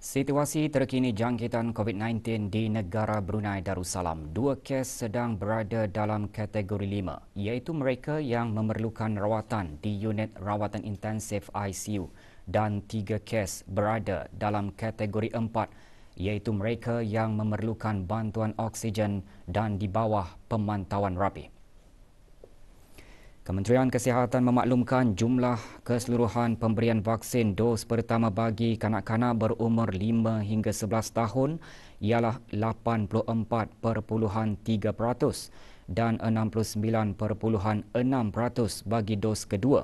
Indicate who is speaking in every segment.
Speaker 1: Situasi terkini jangkitan COVID-19 di negara Brunei Darussalam. Dua kes sedang berada dalam kategori lima, iaitu mereka yang memerlukan rawatan di unit rawatan intensif ICU dan tiga kes berada dalam kategori empat, iaitu mereka yang memerlukan bantuan oksigen dan di bawah pemantauan rapi. Kementerian Kesihatan memaklumkan jumlah keseluruhan pemberian vaksin dos pertama bagi kanak-kanak berumur 5 hingga 11 tahun ialah 84.3% dan 69.6% bagi dos kedua.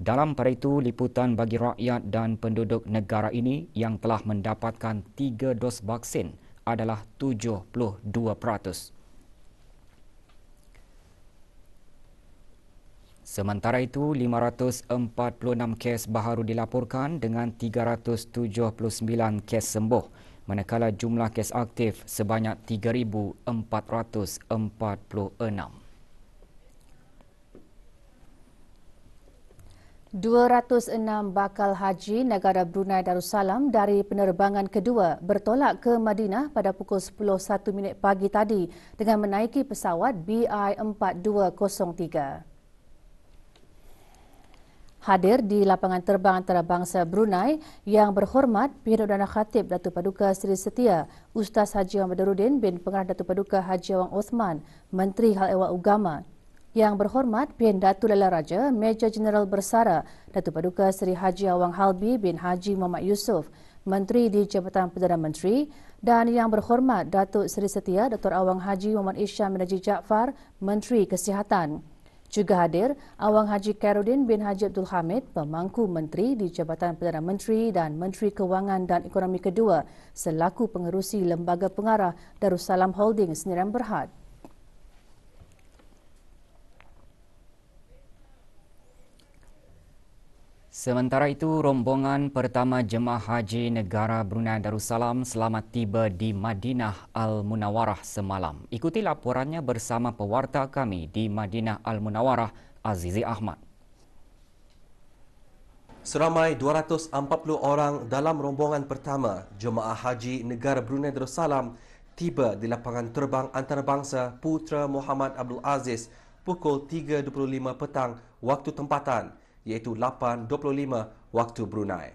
Speaker 1: Dalam pada itu, liputan bagi rakyat dan penduduk negara ini yang telah mendapatkan 3 dos vaksin adalah 72%. Sementara itu, 546 kes baharu dilaporkan dengan 379 kes sembuh, manakala jumlah kes aktif sebanyak 3,446.
Speaker 2: ...206 bakal haji negara Brunei Darussalam dari penerbangan kedua bertolak ke Madinah pada pukul 10.01 pagi tadi dengan menaiki pesawat BI-4203 hadir di lapangan terbang antarabangsa Brunei yang berhormat Perdana Khatib Datu Paduka Seri Setia Ustaz Haji Ahmad Darudin bin Pengarah Datu Paduka Haji Awang Osman Menteri Hal Ehwal Ugama, yang berhormat Pian Datu Lala Raja Major General Bersara Datu Paduka Seri Haji Awang Halbi bin Haji Muhammad Yusof Menteri di Jabatan Perdana Menteri dan yang berhormat Datuk Seri Setia Dr. Awang Haji Muhammad Isyam bin Haji Jaafar Menteri Kesihatan. Juga hadir Awang Haji Kairuddin bin Haji Abdul Hamid, pemangku menteri di Jabatan Perdana Menteri dan Menteri Kewangan dan Ekonomi Kedua selaku pengerusi Lembaga Pengarah Darussalam Holdings Niram Berhad.
Speaker 1: Sementara itu, rombongan pertama jemaah haji negara Brunei Darussalam selamat tiba di Madinah Al-Munawarah semalam. Ikuti laporannya bersama pewarta kami di Madinah Al-Munawarah, Azizi Ahmad. Seramai 240
Speaker 3: orang dalam rombongan pertama jemaah haji negara Brunei Darussalam tiba di lapangan terbang antarabangsa Putra Muhammad Abdul Aziz pukul 3.25 petang waktu tempatan iaitu 8.25 waktu Brunei.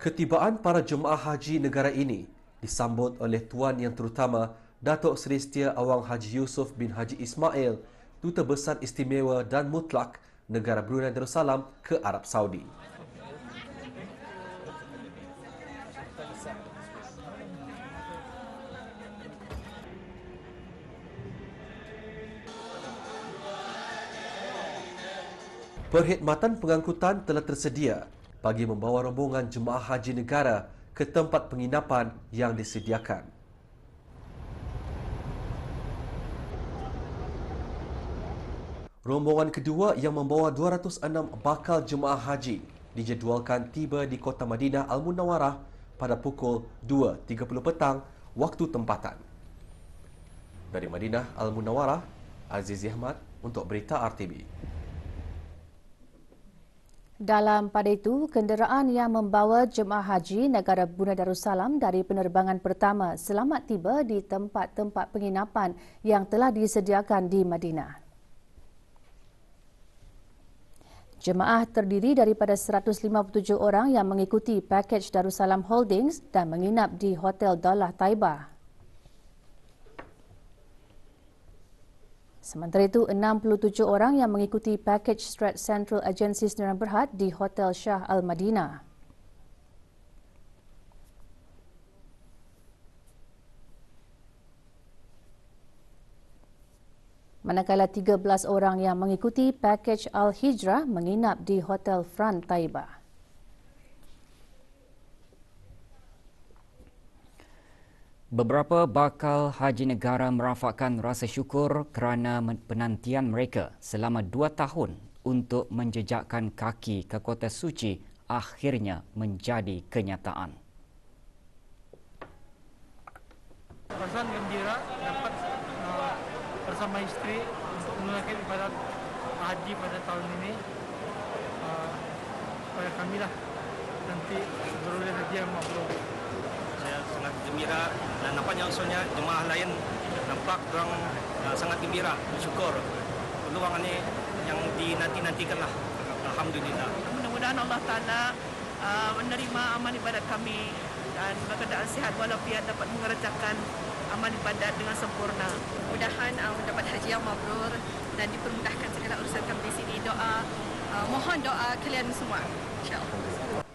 Speaker 3: Ketibaan para jemaah haji negara ini disambut oleh Tuan Yang Terutama Datuk Seri Setia Awang Haji Yusof bin Haji Ismail, Duta Besar Istimewa dan Mutlak Negara Brunei Darussalam ke Arab Saudi. Perkhidmatan pengangkutan telah tersedia bagi membawa rombongan jemaah haji negara ke tempat penginapan yang disediakan. Rombongan kedua yang membawa 206 bakal jemaah haji dijadualkan tiba di Kota Madinah Al Munawarah pada pukul 2.30 petang waktu tempatan. Dari Madinah Al Munawarah, Azizi Ahmad untuk Berita RTB.
Speaker 2: Dalam pada itu, kenderaan yang membawa jemaah haji negara Bunda Darussalam dari penerbangan pertama selamat tiba di tempat-tempat penginapan yang telah disediakan di Madinah. Jemaah terdiri daripada 157 orang yang mengikuti pakej Darussalam Holdings dan menginap di Hotel Dalah Taibah. Sementara itu, 67 orang yang mengikuti Package Strat Central Agency Senaran Berhad di Hotel Shah al Madina, Manakala 13 orang yang mengikuti Package Al-Hijrah menginap di Hotel Front Taibah.
Speaker 1: Beberapa bakal haji negara merafakkan rasa syukur kerana penantian mereka selama dua tahun untuk menjejakkan kaki ke kota suci akhirnya menjadi kenyataan.
Speaker 3: Perasaan gembira dapat eh, bersama isteri untuk menunaikan ibadat haji pada tahun ini. Uh, eh, pada kami lah nanti berulang haji yang mabrur.
Speaker 1: Saya sangat gembira dan nampaknya soalnya
Speaker 3: jemaah lain nampak orang uh, eh, sangat gembira bersyukur peluang ini
Speaker 1: yang di nanti nantikan lah Alhamdulillah mudah-mudahan Allah Ta'ala uh, menerima aman ibadat kami dan berkataan sihat walafiat dapat mengerjakan amal ibadat dengan sempurna. mudahan uh, eh, mendapat haji yang mabrur dan dipermudahkan
Speaker 2: segala urusan kami di sini. Doa, uh, mohon doa kalian semua. InsyaAllah.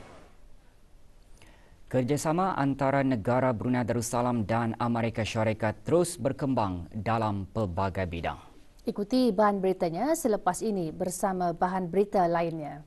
Speaker 1: Kerjasama antara negara Brunei Darussalam dan Amerika Syarikat terus berkembang dalam pelbagai bidang.
Speaker 2: Ikuti bahan beritanya selepas ini bersama bahan berita lainnya.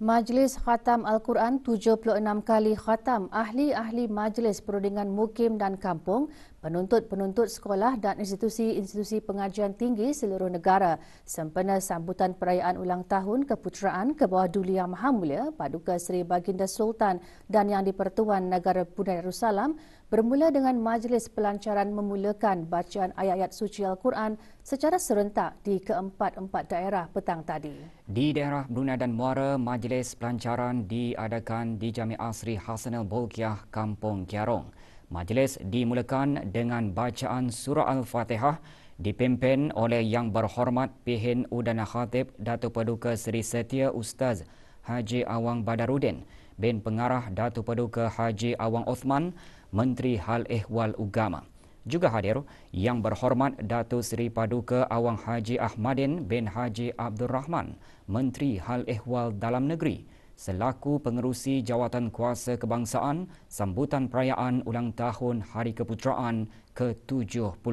Speaker 2: Majlis Khatam Al-Quran 76 kali khatam ahli-ahli majlis perundingan mukim dan kampung, penuntut-penuntut sekolah dan institusi-institusi pengajian tinggi seluruh negara sempena sambutan perayaan ulang tahun keputeraan ke bawah Duli Yang Maha Mulia Paduka Seri Baginda Sultan dan Yang di-Pertuan Negara Brunei Darussalam bermula dengan majlis pelancaran memulakan bacaan ayat-ayat suci Al-Quran secara serentak di keempat-empat daerah petang tadi.
Speaker 1: Di daerah Brunei dan Muara, majlis pelancaran diadakan di Jami'ah Sri Hasanul Bolkiah, Kampung Kiarong. Majlis dimulakan dengan bacaan surah Al-Fatihah dipimpin oleh Yang Berhormat Pihin Udana Khatib Datu Paduka Seri Setia Ustaz Haji Awang Badarudin bin Pengarah Datu Paduka Haji Awang Osman Menteri Hal Ehwal Ugama. Juga hadir Yang Berhormat Datu Seri Paduka Awang Haji Ahmadin bin Haji Abdul Rahman, Menteri Hal Ehwal Dalam Negeri, selaku pengerusi Jawatan Kuasa Kebangsaan Sambutan Perayaan Ulang Tahun Hari Keputeraan ke-76.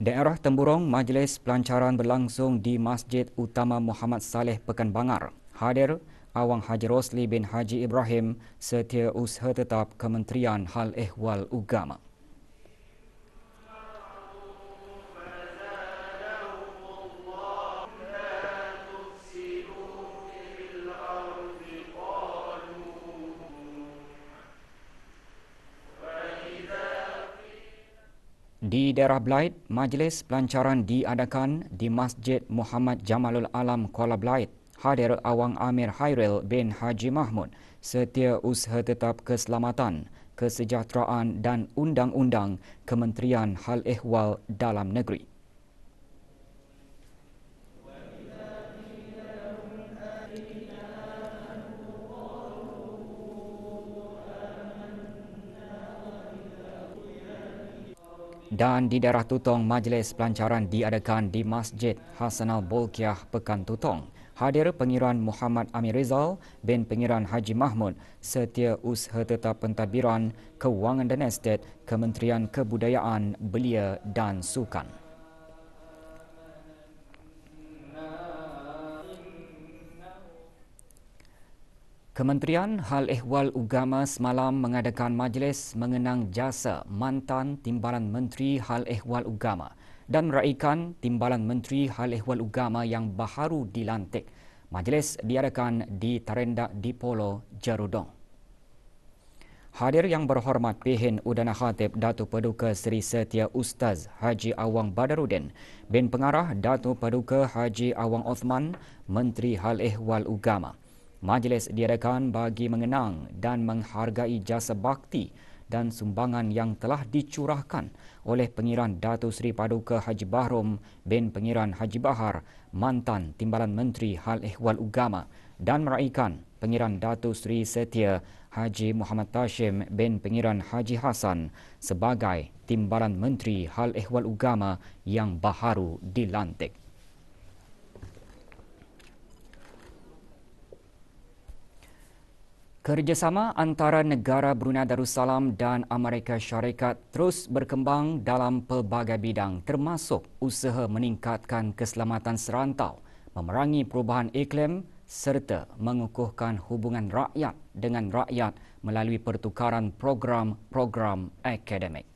Speaker 1: Daerah Temburong, Majlis Pelancaran berlangsung di Masjid Utama Muhammad Saleh Pekan Bangar. Hadir Awang Haji Rosli bin Haji Ibrahim setiausaha tetap Kementerian Hal Ehwal Ugama. Di daerah Blight, majlis pelancaran diadakan di Masjid Muhammad Jamalul Alam Kuala Blight hadir Awang Amir Hairil bin Haji Mahmud setia usaha tetap keselamatan, kesejahteraan dan undang-undang Kementerian Hal Ehwal Dalam Negeri. Dan di daerah Tutong, majlis pelancaran diadakan di Masjid Hasanal Bolkiah, Pekan Tutong hadir Pengiran Muhammad Amir Rizal bin Pengiran Haji Mahmud setia usaha tetap pentadbiran kewangan dan estet Kementerian Kebudayaan Belia dan Sukan. Kementerian Hal Ehwal Ugama semalam mengadakan majlis mengenang jasa mantan Timbalan Menteri Hal Ehwal Ugama dan meraihkan Timbalan Menteri Hal Ehwal Ugama yang baharu dilantik. Majlis diadakan di Tarenda di Polo Jarudong. Hadir yang berhormat Pihin Udana Khatib Datu Paduka Seri Setia Ustaz Haji Awang Badarudin bin Pengarah Datu Paduka Haji Awang Osman, Menteri Hal Ehwal Ugama. Majlis diadakan bagi mengenang dan menghargai jasa bakti dan sumbangan yang telah dicurahkan oleh Pengiran Datu Sri Paduka Haji Bahrom bin Pengiran Haji Bahar, mantan Timbalan Menteri Hal Ehwal Ugama dan meraihkan Pengiran Datu Sri Setia Haji Muhammad Tashim bin Pengiran Haji Hasan sebagai Timbalan Menteri Hal Ehwal Ugama yang baharu dilantik. Kerjasama antara negara Brunei Darussalam dan Amerika Syarikat terus berkembang dalam pelbagai bidang termasuk usaha meningkatkan keselamatan serantau, memerangi perubahan iklim serta mengukuhkan hubungan rakyat dengan rakyat melalui pertukaran program-program akademik.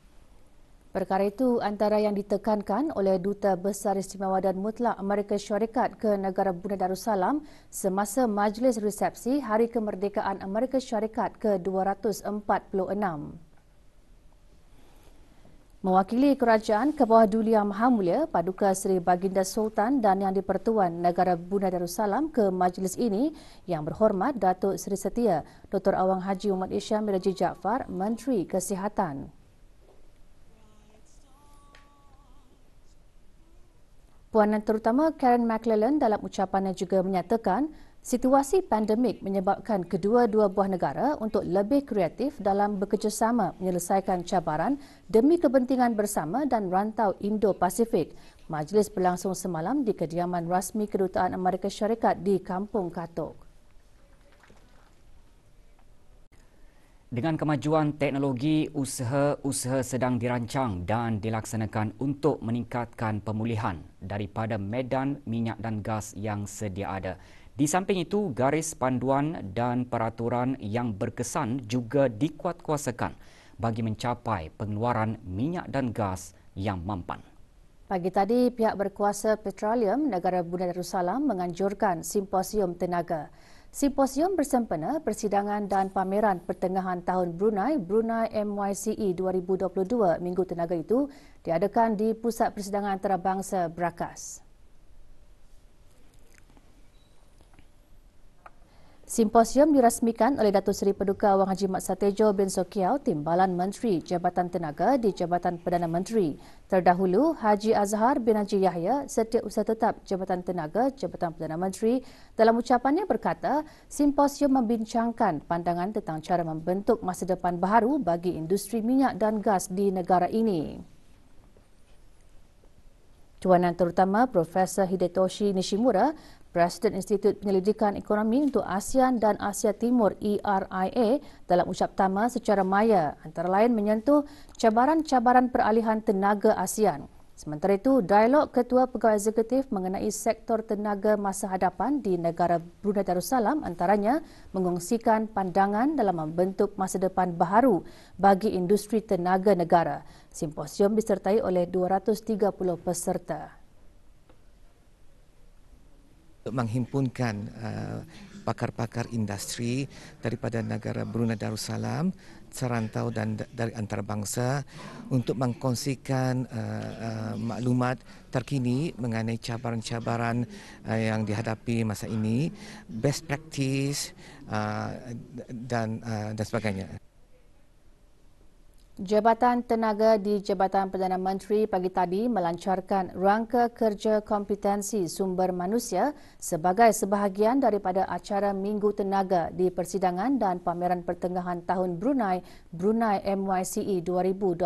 Speaker 2: Perkara itu antara yang ditekankan oleh Duta Besar Istimewa dan Mutlak Amerika Syarikat ke Negara Bunda Darussalam semasa majlis resepsi Hari Kemerdekaan Amerika Syarikat ke-246. Mewakili kerajaan ke bawah Dulia Maha Mulia, Paduka Seri Baginda Sultan dan Yang Dipertuan Negara Bunda Darussalam ke majlis ini yang berhormat Datuk Seri Setia Dr. Awang Haji Umat Isyam Miraji Jaafar, Menteri Kesihatan. Puanan terutama Karen McLellan dalam ucapannya juga menyatakan situasi pandemik menyebabkan kedua-dua buah negara untuk lebih kreatif dalam bekerjasama menyelesaikan cabaran demi kepentingan bersama dan rantau Indo-Pasifik. Majlis berlangsung semalam di kediaman rasmi Kedutaan Amerika Syarikat di Kampung Katok.
Speaker 1: Dengan kemajuan teknologi, usaha-usaha sedang dirancang dan dilaksanakan untuk meningkatkan pemulihan daripada medan minyak dan gas yang sedia ada. Di samping itu, garis panduan dan peraturan yang berkesan juga dikuatkuasakan bagi mencapai pengeluaran minyak dan gas yang mampan.
Speaker 2: Pagi tadi, pihak berkuasa Petroleum Negara Bunda Darussalam menganjurkan simposium tenaga. Simposium bersempena persidangan dan pameran pertengahan tahun Brunei, Brunei MYCE 2022 Minggu Tenaga itu diadakan di Pusat Persidangan Antarabangsa Brakas. Simposium dirasmikan oleh Datuk Seri Paduka Wang Haji Mat Satejo bin Sokiau, Timbalan Menteri Jabatan Tenaga di Jabatan Perdana Menteri. Terdahulu, Haji Azhar bin Haji Yahya, Setiausaha Tetap Jabatan Tenaga Jabatan Perdana Menteri, dalam ucapannya berkata, simposium membincangkan pandangan tentang cara membentuk masa depan baru bagi industri minyak dan gas di negara ini. Tuanan terutama Profesor Hidetoshi Nishimura Presiden Institut Penyelidikan Ekonomi untuk ASEAN dan Asia Timur ERIA dalam ucap tama secara maya antara lain menyentuh cabaran-cabaran peralihan tenaga ASEAN. Sementara itu, dialog Ketua Pegawai Eksekutif mengenai sektor tenaga masa hadapan di negara Brunei Darussalam antaranya mengungsikan pandangan dalam membentuk masa depan baharu bagi industri tenaga negara. Simposium disertai oleh 230 peserta
Speaker 1: menghimpunkan eh, pakar-pakar uh, industri daripada negara Brunei Darussalam, serantau dan dari antarabangsa untuk mengkongsikan uh, uh, maklumat terkini mengenai cabaran-cabaran uh, yang dihadapi masa ini, best practice uh, dan uh, dan sebagainya.
Speaker 2: Jabatan Tenaga di Jabatan Perdana Menteri pagi tadi melancarkan rangka kerja kompetensi sumber manusia sebagai sebahagian daripada acara Minggu Tenaga di Persidangan dan Pameran Pertengahan Tahun Brunei, Brunei MYCE 2022.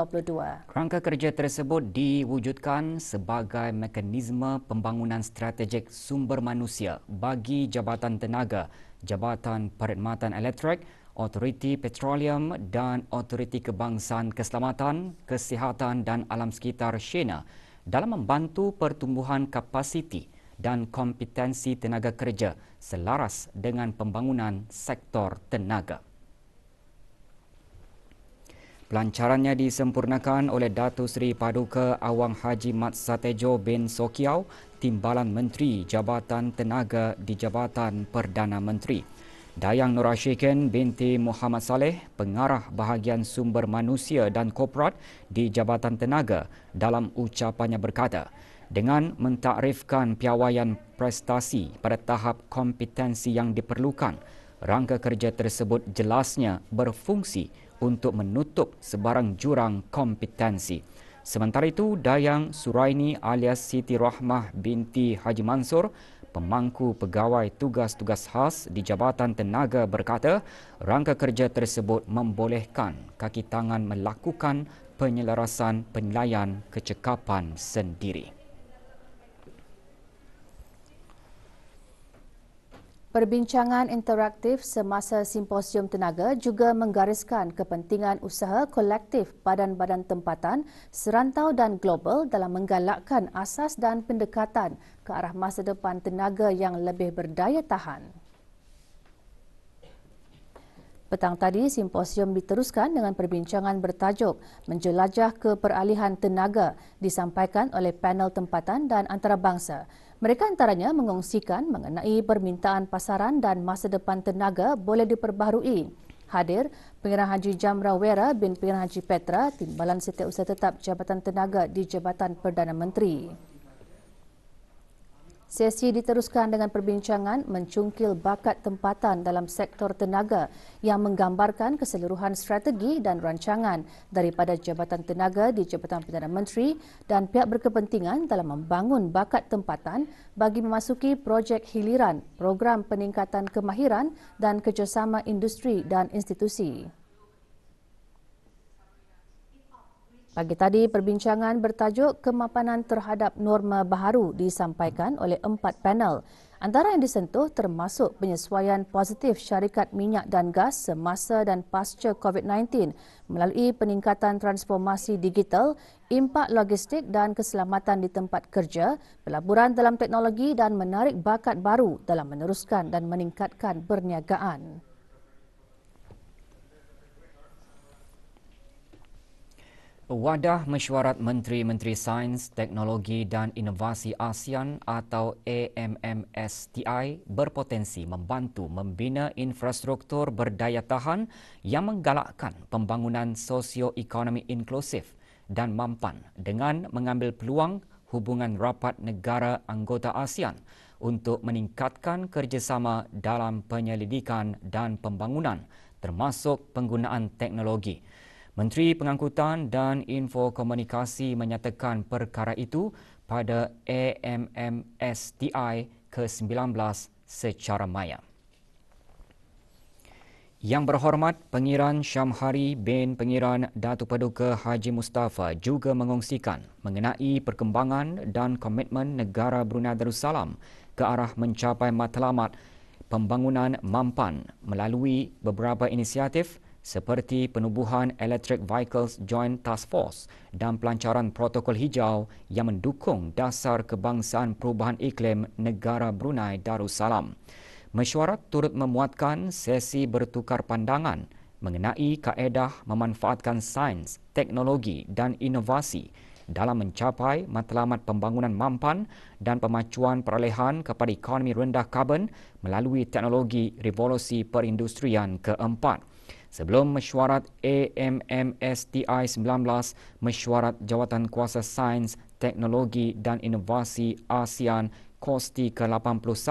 Speaker 1: Rangka kerja tersebut diwujudkan sebagai mekanisme pembangunan strategik sumber manusia bagi Jabatan Tenaga, Jabatan Perkhidmatan Elektrik, Otoriti Petroleum dan Otoriti Kebangsaan Keselamatan, Kesihatan dan Alam Sekitar Shena dalam membantu pertumbuhan kapasiti dan kompetensi tenaga kerja selaras dengan pembangunan sektor tenaga. Pelancarannya disempurnakan oleh Datu Seri Paduka Awang Haji Mat Satejo bin Sokiau, Timbalan Menteri Jabatan Tenaga di Jabatan Perdana Menteri. Dayang Nur Ashikin binti Muhammad Saleh, pengarah bahagian sumber manusia dan korporat di Jabatan Tenaga dalam ucapannya berkata, dengan mentakrifkan piawaian prestasi pada tahap kompetensi yang diperlukan, rangka kerja tersebut jelasnya berfungsi untuk menutup sebarang jurang kompetensi. Sementara itu, Dayang Suraini alias Siti Rahmah binti Haji Mansur pemangku pegawai tugas-tugas khas di Jabatan Tenaga berkata rangka kerja tersebut membolehkan kaki tangan melakukan penyelarasan penilaian kecekapan sendiri.
Speaker 2: Perbincangan interaktif semasa simposium tenaga juga menggariskan kepentingan usaha kolektif badan-badan tempatan serantau dan global dalam menggalakkan asas dan pendekatan ke arah masa depan tenaga yang lebih berdaya tahan. Petang tadi, simposium diteruskan dengan perbincangan bertajuk Menjelajah ke Peralihan Tenaga disampaikan oleh panel tempatan dan antarabangsa. Mereka antaranya mengongsikan mengenai permintaan pasaran dan masa depan tenaga boleh diperbaharui. Hadir Pengiran Haji Jamra Wera bin Pengiran Haji Petra, Timbalan Setiausaha Tetap Jabatan Tenaga di Jabatan Perdana Menteri. Sesi diteruskan dengan perbincangan mencungkil bakat tempatan dalam sektor tenaga yang menggambarkan keseluruhan strategi dan rancangan daripada Jabatan Tenaga di Jabatan Perdana Menteri dan pihak berkepentingan dalam membangun bakat tempatan bagi memasuki projek hiliran program peningkatan kemahiran dan kerjasama industri dan institusi. Pagi tadi, perbincangan bertajuk kemapanan terhadap norma baharu disampaikan oleh empat panel. Antara yang disentuh termasuk penyesuaian positif syarikat minyak dan gas semasa dan pasca COVID-19 melalui peningkatan transformasi digital, impak logistik dan keselamatan di tempat kerja, pelaburan dalam teknologi dan menarik bakat baru dalam meneruskan dan meningkatkan perniagaan.
Speaker 1: Wadah Mesyuarat Menteri-Menteri Sains, Teknologi dan Inovasi ASEAN atau AMMSTI berpotensi membantu membina infrastruktur berdaya tahan yang menggalakkan pembangunan sosioekonomi inklusif dan mampan dengan mengambil peluang hubungan rapat negara anggota ASEAN untuk meningkatkan kerjasama dalam penyelidikan dan pembangunan termasuk penggunaan teknologi. Menteri Pengangkutan dan Info Komunikasi menyatakan perkara itu pada AMMSTI ke-19 secara maya. Yang berhormat Pengiran Syamhari bin Pengiran Datu Paduka Haji Mustafa juga mengongsikan mengenai perkembangan dan komitmen negara Brunei Darussalam ke arah mencapai matlamat pembangunan mampan melalui beberapa inisiatif seperti penubuhan Electric Vehicles Joint Task Force dan pelancaran protokol hijau yang mendukung dasar kebangsaan perubahan iklim negara Brunei Darussalam. Mesyuarat turut memuatkan sesi bertukar pandangan mengenai kaedah memanfaatkan sains, teknologi dan inovasi dalam mencapai matlamat pembangunan mampan dan pemacuan peralihan kepada ekonomi rendah karbon melalui teknologi revolusi perindustrian keempat sebelum mesyuarat AMMSTI 19 Mesyuarat Jawatan Kuasa Sains, Teknologi dan Inovasi ASEAN KOSTI ke-81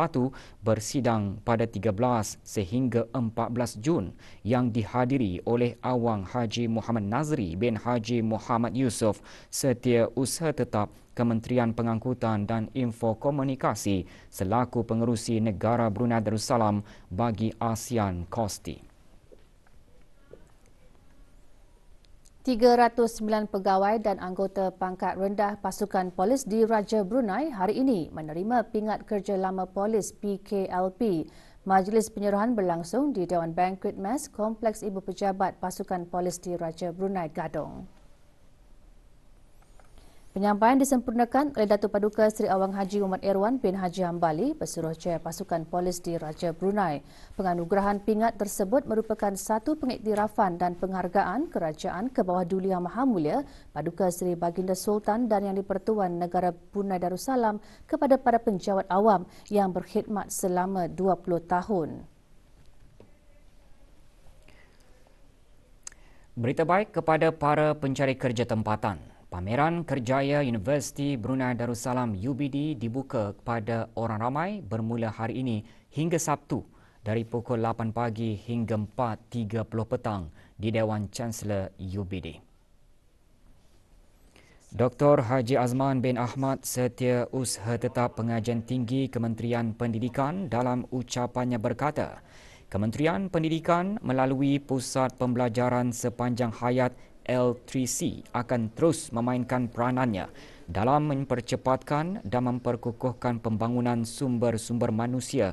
Speaker 1: bersidang pada 13 sehingga 14 Jun yang dihadiri oleh Awang Haji Muhammad Nazri bin Haji Muhammad Yusof setia usaha tetap Kementerian Pengangkutan dan Infokomunikasi selaku pengerusi negara Brunei Darussalam bagi ASEAN KOSTI.
Speaker 2: 309 pegawai dan anggota pangkat rendah pasukan polis di Raja Brunei hari ini menerima pingat kerja lama polis PKLP. Majlis penyerahan berlangsung di Dewan Banquet Mas, Kompleks Ibu Pejabat Pasukan Polis di Raja Brunei Gadong. Penyampaian disempurnakan oleh Datuk Paduka Seri Awang Haji Umar Irwan bin Haji Hambali bersuruh cahaya pasukan polis di Raja Brunei. Penganugerahan pingat tersebut merupakan satu pengiktirafan dan penghargaan kerajaan ke bawah Duli Yang Maha Mulia Paduka Seri Baginda Sultan dan Yang di-Pertuan Negara Brunei Darussalam kepada para penjawat awam yang berkhidmat selama 20 tahun.
Speaker 1: Berita baik kepada para pencari kerja tempatan. Pameran Kerjaya Universiti Brunei Darussalam UBD dibuka kepada orang ramai bermula hari ini hingga Sabtu dari pukul 8 pagi hingga 4.30 petang di Dewan Chancellor UBD. Dr. Haji Azman bin Ahmad Setia Usha Tetap Pengajian Tinggi Kementerian Pendidikan dalam ucapannya berkata, Kementerian Pendidikan melalui Pusat Pembelajaran Sepanjang Hayat L3C akan terus memainkan peranannya dalam mempercepatkan dan memperkukuhkan pembangunan sumber-sumber manusia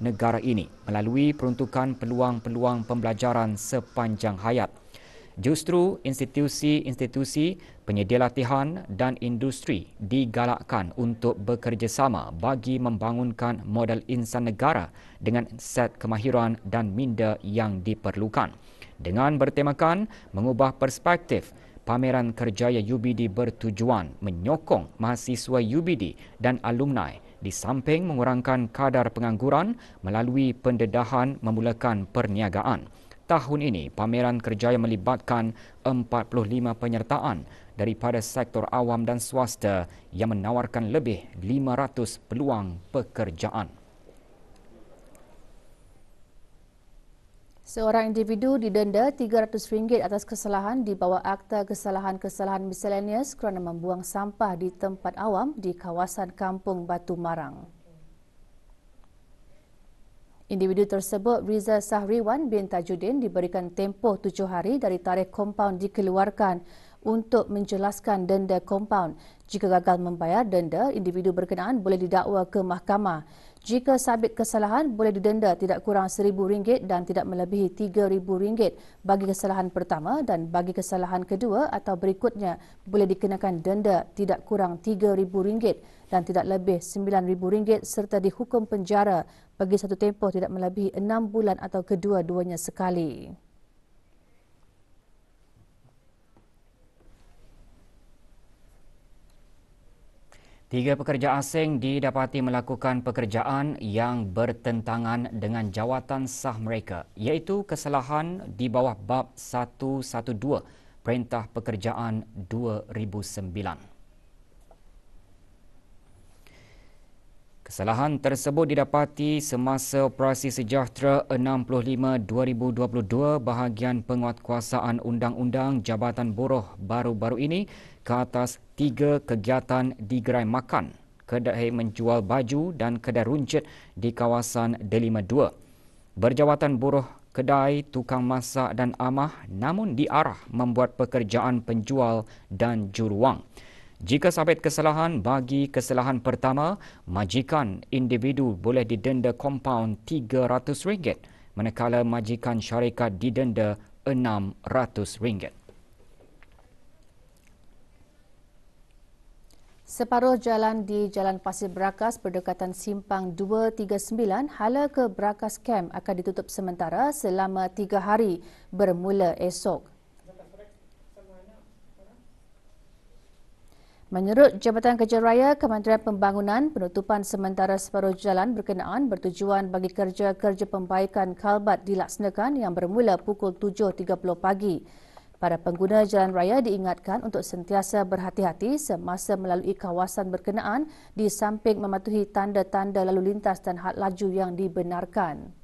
Speaker 1: negara ini melalui peruntukan peluang-peluang pembelajaran sepanjang hayat. Justru institusi-institusi penyedia latihan dan industri digalakkan untuk bekerjasama bagi membangunkan modal insan negara dengan set kemahiran dan minda yang diperlukan dengan bertemakan mengubah perspektif pameran kerjaya UBD bertujuan menyokong mahasiswa UBD dan alumni di samping mengurangkan kadar pengangguran melalui pendedahan memulakan perniagaan. Tahun ini, pameran kerjaya melibatkan 45 penyertaan daripada sektor awam dan swasta yang menawarkan lebih 500 peluang pekerjaan.
Speaker 2: Seorang individu didenda RM300 atas kesalahan di bawah Akta Kesalahan Kesalahan Miscellaneous kerana membuang sampah di tempat awam di kawasan Kampung Batu Marang. Individu tersebut Riza Sahriwan bin Tajuddin diberikan tempoh tujuh hari dari tarikh kompaun dikeluarkan untuk menjelaskan denda kompaun. Jika gagal membayar denda, individu berkenaan boleh didakwa ke mahkamah. Jika sabit kesalahan, boleh didenda tidak kurang RM1,000 dan tidak melebihi RM3,000 bagi kesalahan pertama dan bagi kesalahan kedua atau berikutnya boleh dikenakan denda tidak kurang RM3,000 dan tidak lebih RM9,000 serta dihukum penjara bagi satu tempoh tidak melebihi enam bulan atau kedua-duanya sekali.
Speaker 1: Tiga pekerja asing didapati melakukan pekerjaan yang bertentangan dengan jawatan sah mereka iaitu kesalahan di bawah bab 112 Perintah Pekerjaan 2009. Kesalahan tersebut didapati semasa operasi sejahtera 65 2022 bahagian penguatkuasaan undang-undang Jabatan Buruh baru-baru ini ke atas tiga kegiatan di gerai makan, kedai menjual baju dan kedai runcit di kawasan Delima 2. Berjawatan buruh kedai, tukang masak dan amah namun diarah membuat pekerjaan penjual dan juruang. wang. Jika sabit kesalahan bagi kesalahan pertama, majikan individu boleh didenda kompaun RM300 manakala majikan syarikat didenda RM600.
Speaker 2: Separuh jalan di Jalan Pasir Berakas berdekatan Simpang 239 hala ke Berakas Camp akan ditutup sementara selama tiga hari bermula esok. Menurut Jabatan Kerja Raya Kementerian Pembangunan, penutupan sementara separuh jalan berkenaan bertujuan bagi kerja-kerja pembaikan kalbat dilaksanakan yang bermula pukul 7.30 pagi. Para pengguna jalan raya diingatkan untuk sentiasa berhati-hati semasa melalui kawasan berkenaan di samping mematuhi tanda-tanda lalu lintas dan had laju yang dibenarkan.